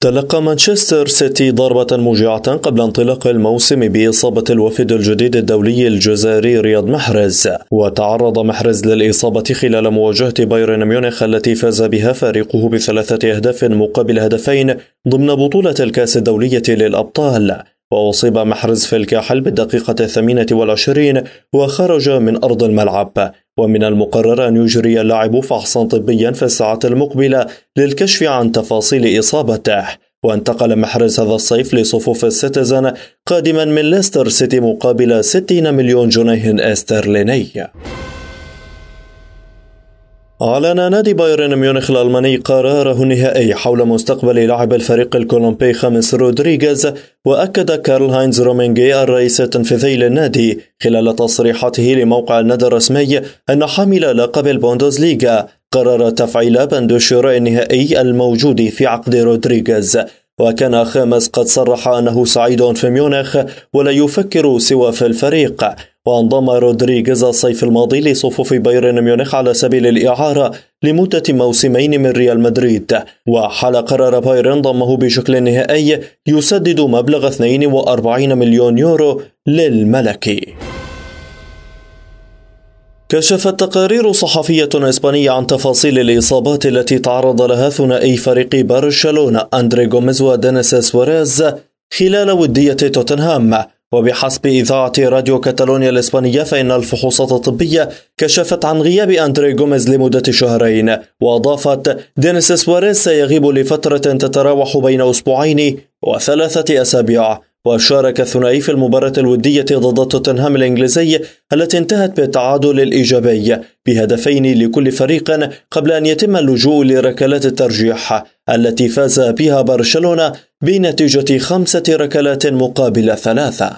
تلقى مانشستر سيتي ضربة موجعة قبل انطلاق الموسم بإصابة الوفد الجديد الدولي الجزائري رياض محرز وتعرض محرز للإصابة خلال مواجهة بايرن ميونخ التي فاز بها فريقه بثلاثة أهداف مقابل هدفين ضمن بطولة الكاس الدولية للأبطال وأصيب محرز في الكاحل بالدقيقة الثامنة والعشرين وخرج من أرض الملعب ومن المقرر أن يجري اللاعب فحصا طبيا في الساعات المقبلة للكشف عن تفاصيل إصابته وانتقل محرز هذا الصيف لصفوف السيتيزن قادما من ليستر سيتي مقابل 60 مليون جنيه استرليني أعلن نادي بايرن ميونخ الألماني قراره النهائي حول مستقبل لاعب الفريق الكولومبي خامس رودريغيز وأكد كارل هاينز رومينجي الرئيس التنفيذي للنادي خلال تصريحاته لموقع النادي الرسمي أن حامل لقب البوندوزليغا قرر تفعيل بند الشراء النهائي الموجود في عقد رودريغيز وكان خامس قد صرح أنه سعيد في ميونخ ولا يفكر سوى في الفريق وانضم رودريغيز الصيف الماضي لصفوف بايرن ميونخ على سبيل الإعارة لمدة موسمين من ريال مدريد وحال قرار بايرن ضمه بشكل نهائي يسدد مبلغ 42 مليون يورو للملكي كشفت تقارير صحفية إسبانية عن تفاصيل الإصابات التي تعرض لها ثنائي فريق برشلونة أندري غوميز ودينيس سواريز خلال ودية توتنهام وبحسب إذاعة راديو كاتالونيا الإسبانية فإن الفحوصات الطبية كشفت عن غياب أندري جوميز لمدة شهرين وأضافت دينيس سواريز سيغيب لفترة تتراوح بين أسبوعين وثلاثة أسابيع وشارك الثنائي في المباراة الودية ضد توتنهام الإنجليزي التي انتهت بالتعادل الإيجابي بهدفين لكل فريق قبل أن يتم اللجوء لركلات الترجيح التي فاز بها برشلونة بنتيجة خمسة ركلات مقابل ثلاثة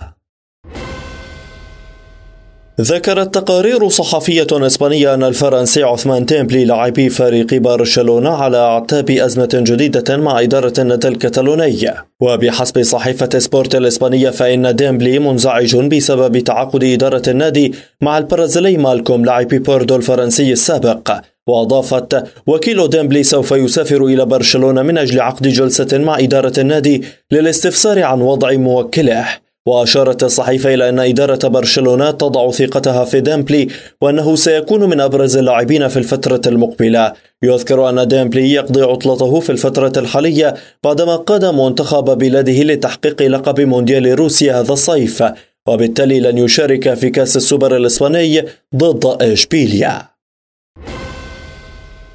ذكرت تقارير صحفية إسبانية أن الفرنسي عثمان تيمبلي لاعبي فريق برشلونة على أعتاب أزمة جديدة مع إدارة النادي الكتالوني وبحسب صحيفة سبورت الإسبانية فإن ديمبلي منزعج بسبب تعاقد إدارة النادي مع البرازيلي مالكوم لاعب بوردو الفرنسي السابق وأضافت وكيل ديمبلي سوف يسافر إلى برشلونة من أجل عقد جلسة مع إدارة النادي للاستفسار عن وضع موكله وأشارت الصحيفة إلى أن إدارة برشلونة تضع ثقتها في ديمبلي وأنه سيكون من أبرز اللاعبين في الفترة المقبلة يذكر أن ديمبلي يقضي عطلته في الفترة الحالية بعدما قاد منتخب بلاده لتحقيق لقب مونديال روسيا هذا الصيف وبالتالي لن يشارك في كأس السوبر الإسباني ضد إشبيليا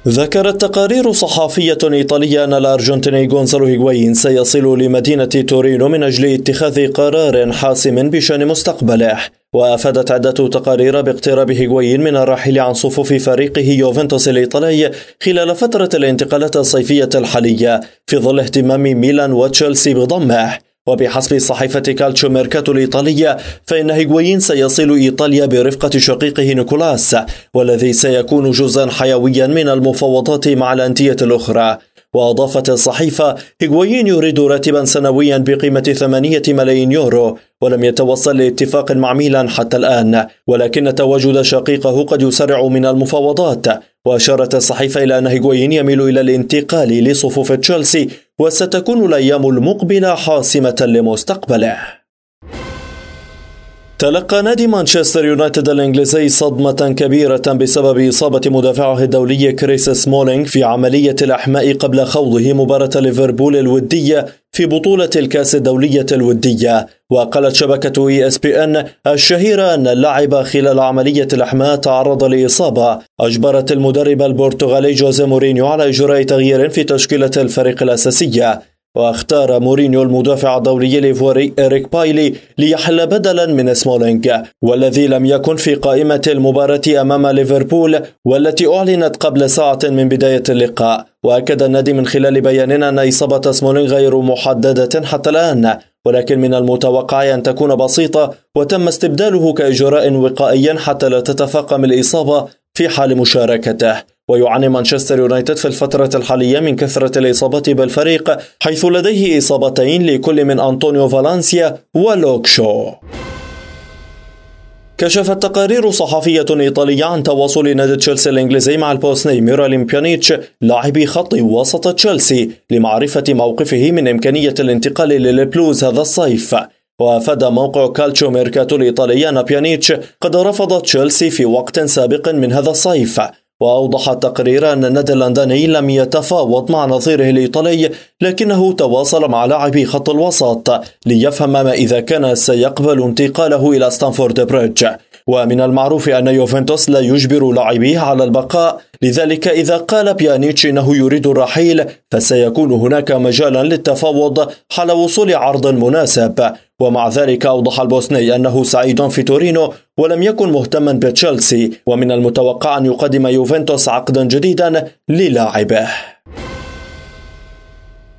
ذكرت تقارير صحافية إيطالية أن الأرجنتيني غونزالو هيغوين سيصل لمدينة تورينو من أجل اتخاذ قرار حاسم بشأن مستقبله وأفادت عدة تقارير باقتراب هيغوين من الرحيل عن صفوف فريقه يوفنتوس الإيطالي خلال فترة الانتقالات الصيفية الحالية في ظل اهتمام ميلان وتشيلسي بضمه وبحسب صحيفة كالتشو ميركاتو الإيطالية فإن هيغوين سيصل إيطاليا برفقة شقيقه نيكولاس والذي سيكون جزءا حيويا من المفاوضات مع الأندية الأخرى وأضافت الصحيفة هيغوين يريد راتبا سنويا بقيمة 8 ملايين يورو ولم يتوصل لاتفاق مع ميلان حتى الآن ولكن تواجد شقيقه قد يسرع من المفاوضات وأشارت الصحيفة إلى أن هيغوين يميل إلى الانتقال لصفوف تشيلسي وستكون الأيام المقبلة حاسمة لمستقبله تلقى نادي مانشستر يونايتد الإنجليزي صدمة كبيرة بسبب إصابة مدافعه الدولي كريس سمولينغ في عملية الأحماء قبل خوضه مباراة ليفربول الودية في بطولة الكأس الدولية الودية وقالت شبكة اي e اس بي ان الشهيرة ان اللاعب خلال عملية الاحماء تعرض لإصابة أجبرت المدرب البرتغالي جوزي مورينيو على إجراء تغيير في تشكيلة الفريق الأساسية واختار مورينيو المدافع الدولي ليفوري إريك بايلي ليحل بدلا من سمولينج والذي لم يكن في قائمة المباراة أمام ليفربول والتي أعلنت قبل ساعة من بداية اللقاء وأكد النادي من خلال بيان أن إصابة سمولينج غير محددة حتى الآن ولكن من المتوقع أن تكون بسيطة وتم استبداله كإجراء وقائي حتى لا تتفاقم الإصابة في حال مشاركته ويعاني مانشستر يونايتد في الفترة الحالية من كثرة الإصابات بالفريق حيث لديه إصابتين لكل من أنطونيو فالانسيا ولوكشو كشفت تقارير صحفية إيطالية عن تواصل نادي تشيلسي الإنجليزي مع البوسني ميراليم بيانيتش لاعب خط وسط تشيلسي لمعرفة موقفه من إمكانية الانتقال للبلوز هذا الصيف وافاد موقع كالتشو ميركاتو الإيطالي أن بيانيتش قد رفض تشيلسي في وقت سابق من هذا الصيف وأوضح التقرير أن النيدرلنداني لم يتفاوض مع نظيره الإيطالي لكنه تواصل مع لاعبي خط الوسط ليفهم ما إذا كان سيقبل انتقاله إلى ستانفورد بريدج ومن المعروف أن يوفنتوس لا يجبر لاعبيه على البقاء لذلك إذا قال بيانيتش أنه يريد الرحيل فسيكون هناك مجالا للتفاوض حال وصول عرض مناسب ومع ذلك أوضح البوسني أنه سعيد في تورينو ولم يكن مهتما بتشيلسي ومن المتوقع أن يقدم يوفنتوس عقدا جديدا للاعبه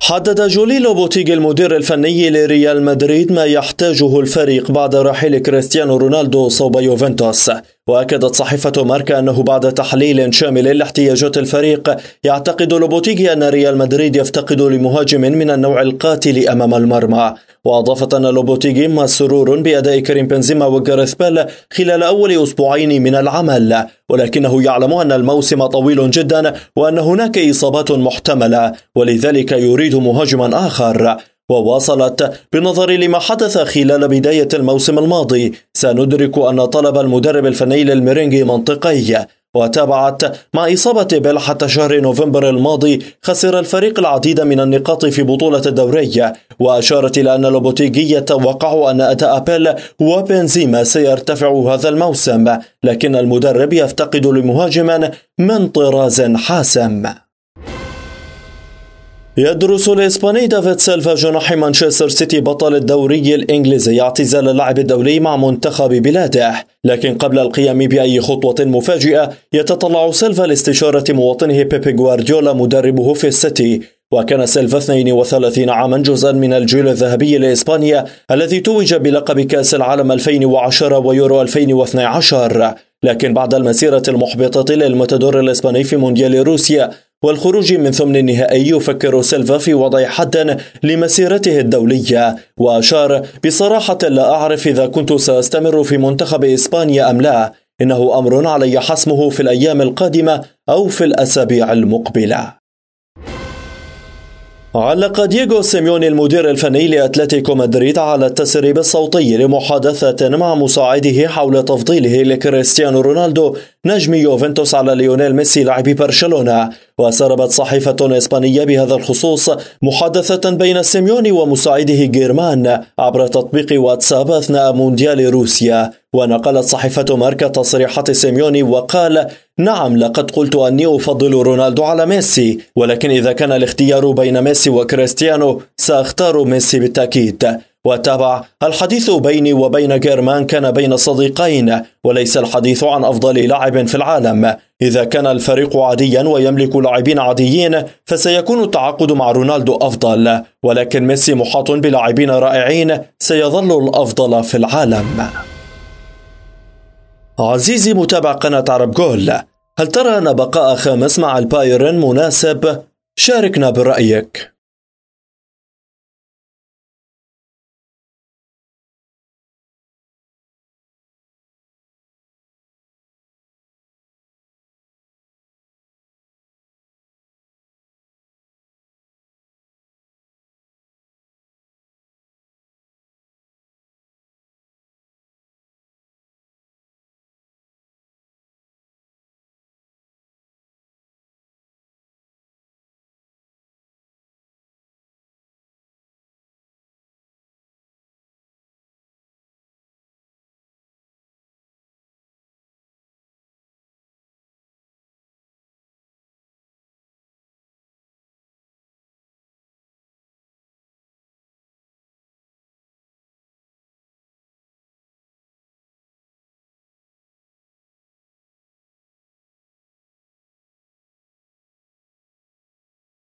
حدد جولي لوبوتيغ المدير الفني لريال مدريد ما يحتاجه الفريق بعد رحيل كريستيانو رونالدو صوب يوفنتوس وأكدت صحيفة ماركا أنه بعد تحليل شامل لاحتياجات الفريق يعتقد لوبوتيغي أن ريال مدريد يفتقد لمهاجم من النوع القاتل أمام المرمى وأضافت أن لوبوتيغي مسرور بأداء كريم بنزيما وجاريث بيل خلال أول أسبوعين من العمل ولكنه يعلم أن الموسم طويل جدا وأن هناك إصابات محتملة ولذلك يريد مهاجما آخر وواصلت بنظري لما حدث خلال بداية الموسم الماضي سندرك أن طلب المدرب الفني للميرينجي منطقي وتابعت مع إصابة بيل حتى شهر نوفمبر الماضي خسر الفريق العديد من النقاط في بطولة الدوري وأشارت إلى أن لوبوتيجي يتوقع أن أداء بيل وبنزيما سيرتفع هذا الموسم لكن المدرب يفتقد لمهاجم من طراز حاسم يدرس الإسباني دافيد سيلفا جناح مانشستر سيتي بطل الدوري الإنجليزي اعتزال اللعب الدولي مع منتخب بلاده لكن قبل القيام بأي خطوة مفاجئة يتطلع سيلفا لاستشارة مواطنه بيب غوارديولا مدربه في السيتي وكان سيلفا 32 عاما جزءا من الجيل الذهبي لإسبانيا الذي توج بلقب كأس العالم 2010 ويورو 2012 لكن بعد المسيرة المحبطة للمتدر الإسباني في مونديال روسيا والخروج من ثمن النهائي يفكر سيلفا في وضع حد لمسيرته الدولية وأشار بصراحة لا أعرف إذا كنت سأستمر في منتخب إسبانيا أم لا إنه أمر علي حسمه في الأيام القادمة أو في الأسابيع المقبلة علق دييغو سيميوني المدير الفني لأتلتيكو مدريد على التسريب الصوتي لمحادثة مع مساعده حول تفضيله لكريستيانو رونالدو نجم يوفنتوس على ليونيل ميسي لاعب برشلونة وسربت صحيفة إسبانية بهذا الخصوص محادثة بين سيميوني ومساعده جيرمان عبر تطبيق واتساب أثناء مونديال روسيا ونقلت صحيفة ماركا تصريحات سيميوني وقال نعم لقد قلت أني أفضل رونالدو على ميسي ولكن إذا كان الاختيار بين ميسي وكريستيانو سأختار ميسي بالتأكيد وتابع الحديث بيني وبين جيرمان كان بين صديقين وليس الحديث عن أفضل لاعب في العالم إذا كان الفريق عاديا ويملك لاعبين عاديين فسيكون التعاقد مع رونالدو أفضل ولكن ميسي محاط بلاعبين رائعين سيظل الأفضل في العالم عزيزي متابع قناة عرب جول هل ترى أن بقاء خامس مع البايرن مناسب؟ شاركنا برأيك